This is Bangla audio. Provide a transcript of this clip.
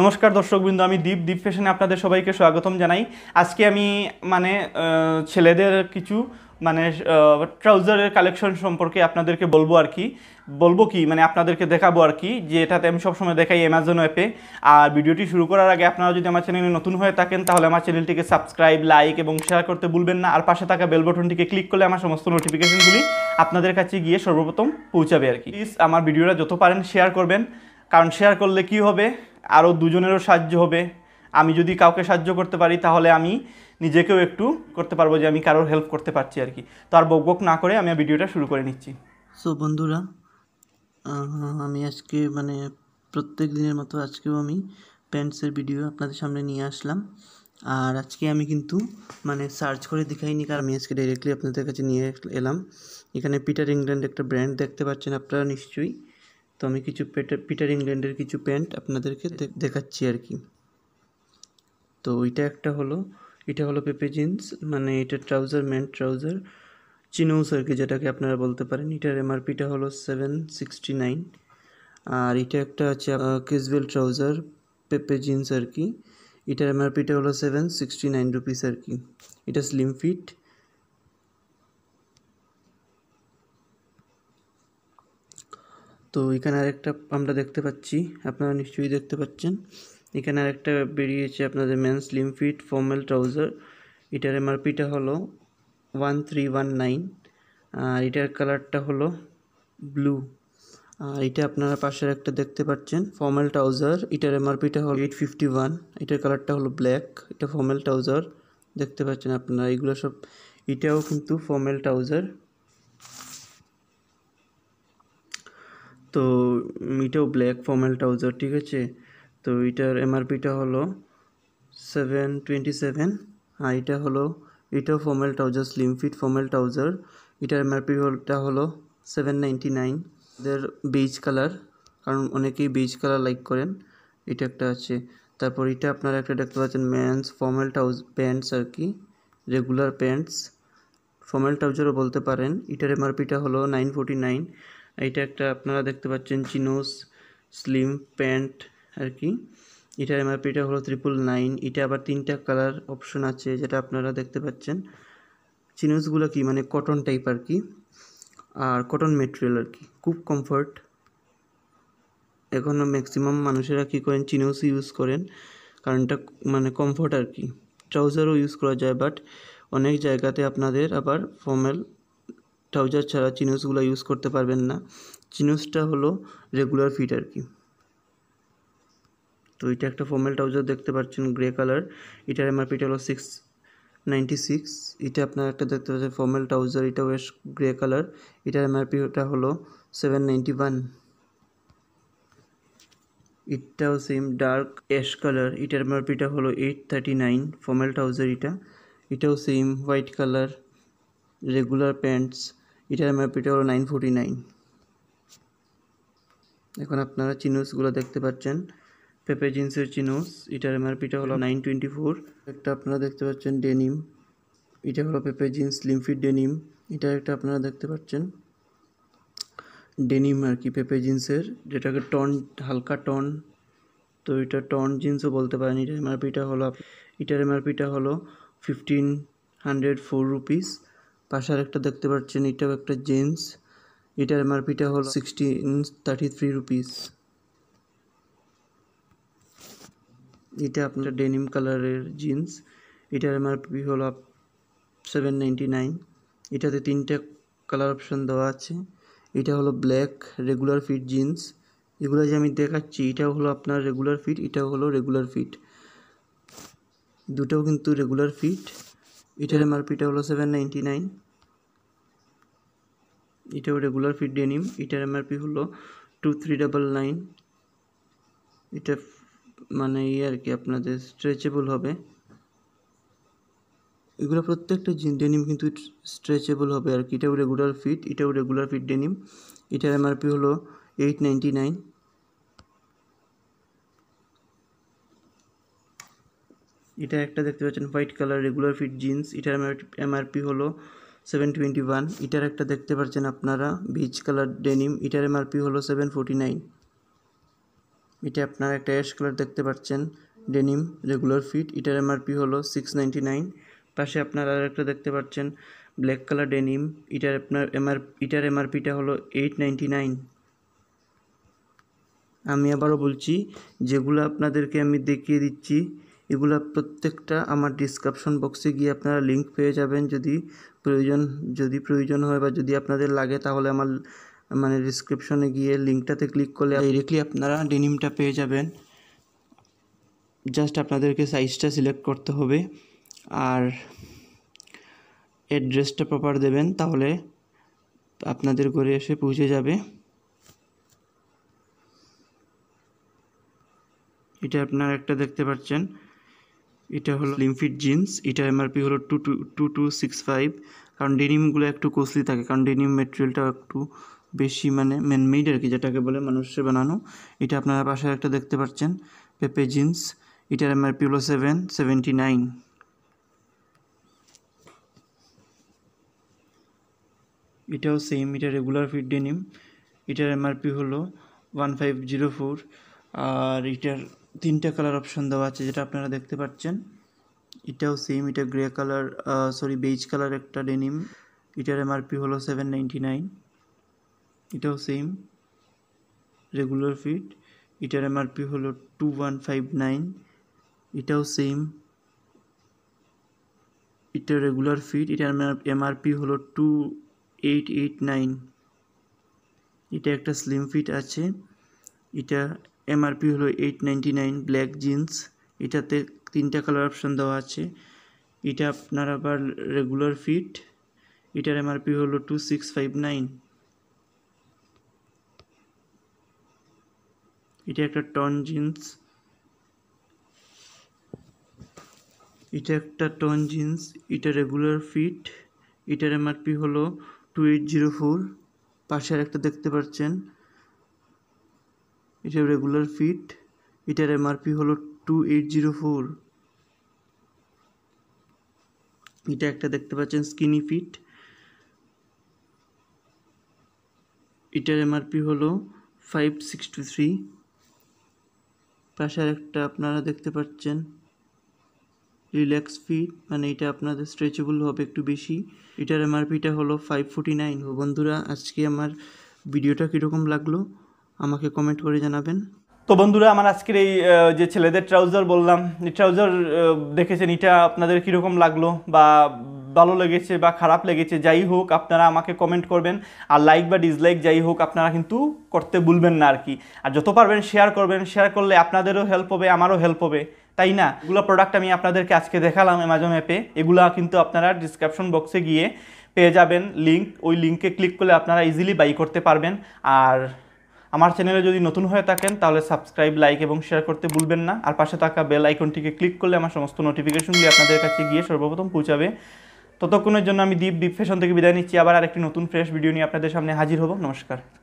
নমস্কার দর্শকবৃন্দ আমি দীপ দীপ ফ্যাশনে আপনাদের সবাইকে স্বাগতম জানাই আজকে আমি মানে ছেলেদের কিছু মানে ট্রাউজারের কালেকশন সম্পর্কে আপনাদেরকে বলবো আর কি বলবো কি মানে আপনাদেরকে দেখাবো আর কি যে এটাতে আমি সবসময় দেখাই অ্যামাজন অ্যাপে আর ভিডিওটি শুরু করার আগে আপনারা যদি আমার চ্যানেলে নতুন হয়ে থাকেন তাহলে আমার চ্যানেলটিকে সাবস্ক্রাইব লাইক এবং শেয়ার করতে ভুলবেন না আর পাশে থাকা বেল বটনটিকে ক্লিক করলে আমার সমস্ত নোটিফিকেশনগুলি আপনাদের কাছে গিয়ে সর্বপ্রথম পৌঁছাবে আর কি প্লিজ আমার ভিডিওটা যত পারেন শেয়ার করবেন কারণ শেয়ার করলে কি হবে আরও দুজনেরও সাহায্য হবে আমি যদি কাউকে সাহায্য করতে পারি তাহলে আমি নিজেকেও একটু করতে পারবো যে আমি কারোর হেল্প করতে পারছি আর কি তো আর বক না করে আমি ভিডিওটা শুরু করে নিচ্ছি সো বন্ধুরা আমি আজকে মানে প্রত্যেক দিনের মতো আজকেও আমি প্যান্টসের ভিডিও আপনাদের সামনে নিয়ে আসলাম আর আজকে আমি কিন্তু মানে সার্চ করে দেখাইনি কারণ আমি আজকে ডাইরেক্টলি আপনাদের কাছে নিয়ে এলাম এখানে পিটার ইংল্যান্ড একটা ব্র্যান্ড দেখতে পাচ্ছেন আপনারা নিশ্চয়ই তো আমি কিছু পেটার পিটার ইংল্যান্ডের কিছু প্যান্ট আপনাদেরকে দেখাচ্ছি আর কি তো ওইটা একটা হলো এটা হলো পেপে জিন্স মানে এটা ট্রাউজার ম্যান ট্রাউজার চিনোস আর কি যেটাকে আপনারা বলতে পারেন এটার এমআরপিটা হলো সেভেন সিক্সটি নাইন আর এটা একটা আছে কেজুয়াল ট্রাউজার পেপে জিন্স আর কি এটার এমআরপিটা হলো সেভেন সিক্সটি নাইন রুপিস আর কি এটা স্লিম ফিট তো এখানে আরেকটা আমরা দেখতে পাচ্ছি আপনারা নিশ্চয়ই দেখতে পাচ্ছেন এখানে আরেকটা বেরিয়েছে আপনাদের man slim fit formal trouser এটার এমআরপিটা হলো ওয়ান থ্রি ওয়ান নাইন আর এটার কালারটা হলো ব্লু আর এটা আপনারা পাশের একটা দেখতে পাচ্ছেন ফর্মাল ট্রাউজার এটার এমআরপিটা হলো এইট ফিফটি ওয়ান এটার কালারটা হলো ব্ল্যাক এটা ফর্মাল ট্রাউজার দেখতে পাচ্ছেন আপনারা এগুলো সব এটাও কিন্তু ফর্মাল ট্রাউজার তো এটাও ব্ল্যাক ফর্মাল ট্রাউজার ঠিক আছে তো এটার এমআরপিটা হলো সেভেন টোয়েন্টি সেভেন আর এটা হলো এটাও formal trouser slim fit formal trouser এটার এমআরপিটা হলো seven ninety nine beige colour কারণ অনেকেই বেজ কালার লাইক করেন এটা একটা আছে তারপর এটা আপনারা একটা দেখতে পাচ্ছেন ম্যান্স ফর্মাল ট্রাউজ প্যান্টস আর কি রেগুলার প্যান্টস ফর্মাল ট্রাউজারও বলতে পারেন এটার এমআরপিটা হলো নাইন ফোর্টি নাইন এটা একটা আপনারা দেখতে পাচ্ছেন চিনোস স্লিম প্যান্ট আর কি এটার এমআরপিটা হলো ট্রিপল নাইন এটা আবার তিনটা কালার অপশন আছে যেটা আপনারা দেখতে পাচ্ছেন চিনোসগুলো কি মানে কটন টাইপ আর কি আর কটন মেটেরিয়াল আর কি খুব কমফর্ট এখনও ম্যাক্সিমাম মানুষেরা কী করেন চিনোসই ইউজ করেন কারণ এটা মানে কমফর্ট আর কি ট্রাউজারও ইউজ করা যায় বাট অনেক জায়গাতে আপনাদের আবার ফর্মাল ট্রাউজার ছাড়া চিনুসগুলো ইউজ করতে পারবেন না চিনুসটা হলো রেগুলার ফিট আর কি তো এটা একটা ফর্মাল ট্রাউজার দেখতে পাচ্ছেন গ্রে কালার এটার এমআরপিটা হলো সিক্স নাইনটি সিক্স এটা আপনার একটা দেখতে পাচ্ছেন ফর্মাল ট্রাউজার এটা বেশ গ্রে কালার এটার এমআরপিটা হলো সেভেন নাইনটি ওয়ান এটাও সেম ডার্ক অ্যাশ কালার এটার এমআরপিটা হলো eight thirty nine formal trouser এটা এটাও same white colour regular pants এটার এমআরপিটা হলো নাইন ফোরটি নাইন এখন আপনারা চিনোসগুলো দেখতে পাচ্ছেন পেপে জিন্সের চিনোস এটার এমআরপিটা হলো নাইন টোয়েন্টি ফোর একটা আপনারা দেখতে পাচ্ছেন ডেনিম এটা হলো পেপে জিন্স লিমফিড ডেনিম এটা একটা আপনারা দেখতে পাচ্ছেন ডেনিম আর কি পেপে জিন্সের যেটাকে টন হালকা টন তো এটা টন জিন্সও বলতে পারেন এটার এমআরপিটা হলো এটার এমআরপিটা হলো ফিফটিন হান্ড্রেড ফোর রুপিস পাশে আরেকটা দেখতে পাচ্ছেন এটাও একটা জেন্টস এটার এমআরপিটা হল সিক্সটিন থার্টি থ্রি রুপিস এটা আপনার ডেনিম কালারের জিন্স এটার এমআরপি হল সেভেন নাইনটি নাইন এটাতে তিনটে কালার অপশান দেওয়া আছে এটা হলো ব্ল্যাক রেগুলার ফিট জিন্স এগুলো যে আমি দেখাচ্ছি এটাও হলো আপনার রেগুলার ফিট এটাও হলো রেগুলার ফিট দুটোও কিন্তু রেগুলার ফিট এটার এমআরপিটা হলো সেভেন নাইনটি নাইন এটাও রেগুলার ফিট ডেনিম এটার এমআরপি হলো টু থ্রি ডাবল নাইন এটা মানে ইয়ে আর কি আপনাদের স্ট্রেচেবল হবে এগুলো প্রত্যেকটা ডেনিম কিন্তু স্ট্রেচেবল হবে আর কি এটাও রেগুলার ফিট এটাও রেগুলার ফিট ডেনিম এটার এমআরপি হলো এইট নাইনটি নাইন এটা একটা দেখতে পাচ্ছেন white colour regular fit jeans এটার এমআরপি হলো সেভেন টোয়েন্টি ওয়ান এটার একটা দেখতে পাচ্ছেন আপনারা বিচ কালার ডেনিম এটার এমআরপি হলো সেভেন ফোর্টি নাইন এটা আপনারা একটা অ্যাশ কালার দেখতে পাচ্ছেন ডেনিম রেগুলার ফিট এটার এমআরপি হলো সিক্স নাইনটি নাইন পাশে আপনারা একটা দেখতে পাচ্ছেন ব্ল্যাক কালার ডেনিম এটার আপনার এমআর এটার এমআরপিটা হলো এইট নাইনটি নাইন আমি আবারও বলছি যেগুলো আপনাদেরকে আমি দেখিয়ে দিচ্ছি এগুলো প্রত্যেকটা আমার ডিসক্রিপশন বক্সে গিয়ে আপনারা লিঙ্ক পেয়ে যাবেন যদি প্রয়োজন যদি প্রয়োজন হয় বা যদি আপনাদের লাগে তাহলে আমার মানে ডিসক্রিপশনে গিয়ে লিঙ্কটাতে ক্লিক করলে ডাইরেক্টলি আপনারা ডেনিমটা পেয়ে যাবেন জাস্ট আপনাদেরকে সাইজটা সিলেক্ট করতে হবে আর অ্যাড্রেসটা প্রপার দেবেন তাহলে আপনাদের ঘরে এসে পৌঁছে যাবে এটা আপনারা একটা দেখতে পাচ্ছেন এটা হলো লিমফিট জিন্স এটা এমআরপি হলো two two two two six five কারণ ডেনিমগুলো একটু কস্টলি থাকে কারণ ডেনিম মেটেরিয়ালটা একটু বেশি মানে ম্যানমেড আর কি যেটাকে বলে মানুষে বানানো এটা আপনারা পাশে একটা দেখতে পাচ্ছেন পেপে জিন্স এটার এমআরপি হলো সেভেন সেভেন্টি নাইন এটাও সেম এটা রেগুলার ফিট ডেনিম এটার এমআরপি হলো ওয়ান ফাইভ জিরো ফোর আর এটার তিনটা কালার অপশন দেওয়া আছে যেটা আপনারা দেখতে পাচ্ছেন এটাও সেম এটা grey colour sorry beige colour একটা ডেনিম এটার এমআরপি হলো সেভেন নাইনটি নাইন এটাও সেম রেগুলার ফিট এটার এমআরপি হলো টু ওয়ান ফাইভ নাইন এটাও সেম এটা রেগুলার ফিট এটার এমআরপি হলো টু এইট এইট নাইন এটা একটা স্লিম ফিট আছে এটা এমআরপি হলো এইট নাইন ব্ল্যাক জিন্স এটাতে তিনটা কালার অপশান দেওয়া আছে এটা আপনার আবার রেগুলার ফিট এটার এমআরপি হলো টু সিক্স ফাইভ নাইন এটা একটা টন জিন্স এটা একটা টন জিন্স এটা রেগুলার ফিট এটার এমআরপি হলো টু এইট জিরো ফোর আর একটা দেখতে পাচ্ছেন এটা রেগুলার ফিট এটার এমআরপি হলো টু এইট জিরো ফোর এটা একটা দেখতে পাচ্ছেন স্কিনি ফিট এটার এমআরপি হলো ফাইভ সিক্স টু থ্রি পাশে একটা আপনারা দেখতে পাচ্ছেন রিল্যাক্স ফিট মানে এটা আপনাদের স্ট্রেচেবল হবে একটু বেশি এটার এমআরপিটা হলো ফাইভ ফোর্টি নাইন বন্ধুরা আজকে আমার ভিডিওটা কীরকম লাগলো আমাকে কমেন্ট করে জানাবেন তো বন্ধুরা আমার আজকের এই যে ছেলেদের ট্রাউজার বললাম ট্রাউজার দেখেছেন এটা আপনাদের কীরকম লাগলো বা ভালো লেগেছে বা খারাপ লেগেছে যাই হোক আপনারা আমাকে কমেন্ট করবেন আর লাইক বা ডিসলাইক যাই হোক আপনারা কিন্তু করতে ভুলবেন না আর কি আর যত পারবেন শেয়ার করবেন শেয়ার করলে আপনাদেরও হেল্প হবে আমারও হেল্প হবে তাই না এগুলো প্রোডাক্ট আমি আপনাদেরকে আজকে দেখালাম অ্যামাজন অ্যাপে এগুলা কিন্তু আপনারা ডিসক্রিপশন বক্সে গিয়ে পেয়ে যাবেন লিঙ্ক ওই লিঙ্কে ক্লিক করলে আপনারা ইজিলি বাই করতে পারবেন আর আমার চ্যানেলে যদি নতুন হয়ে থাকেন তাহলে সাবস্ক্রাইব লাইক এবং শেয়ার করতে ভুলবেন না আর পাশে থাকা বেল আইকনটিকে ক্লিক করলে আমার সমস্ত নোটিফিকেশনগুলি আপনাদের কাছে গিয়ে সর্বপ্রথম পৌঁছাবে ততক্ষণের জন্য আমি দীপ দীপ ফ্যাশন থেকে বিদায় নিচ্ছি আবার আরেকটি নতুন ফ্রেশ ভিডিও নিয়ে আপনাদের সামনে হাজির হব নমস্কার